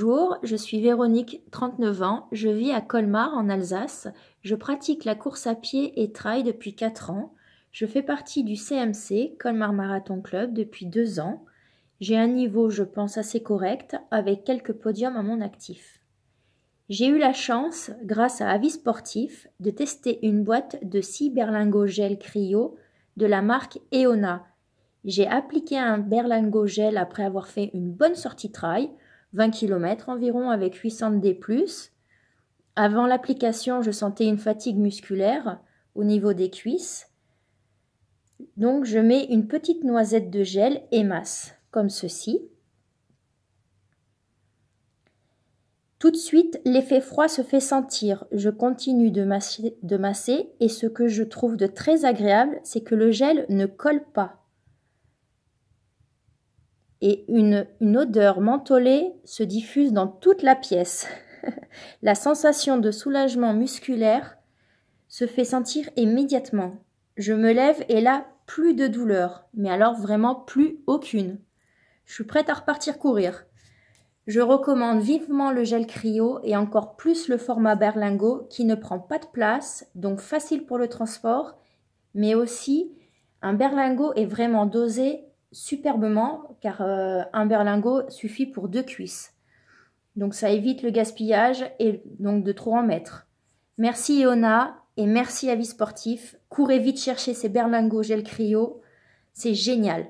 Bonjour, je suis Véronique, 39 ans, je vis à Colmar en Alsace, je pratique la course à pied et trail depuis 4 ans, je fais partie du CMC, Colmar Marathon Club, depuis 2 ans, j'ai un niveau je pense assez correct avec quelques podiums à mon actif. J'ai eu la chance, grâce à Avis Sportif, de tester une boîte de 6 berlingots gel cryo de la marque Eona. J'ai appliqué un berlingot gel après avoir fait une bonne sortie trail, 20 km environ avec 800 D+. Avant l'application, je sentais une fatigue musculaire au niveau des cuisses. Donc je mets une petite noisette de gel et masse, comme ceci. Tout de suite, l'effet froid se fait sentir. Je continue de masser, de masser et ce que je trouve de très agréable, c'est que le gel ne colle pas et une, odeur mentholée se diffuse dans toute la pièce. la sensation de soulagement musculaire se fait sentir immédiatement. Je me lève et là, plus de douleur, mais alors vraiment plus aucune. Je suis prête à repartir courir. Je recommande vivement le gel cryo et encore plus le format berlingot qui ne prend pas de place, donc facile pour le transport, mais aussi un berlingot est vraiment dosé superbement car euh, un berlingot suffit pour deux cuisses. Donc ça évite le gaspillage et donc de trop en mettre. Merci Eona et merci Avis Sportif. Courez vite chercher ces berlingots gel cryo, c'est génial.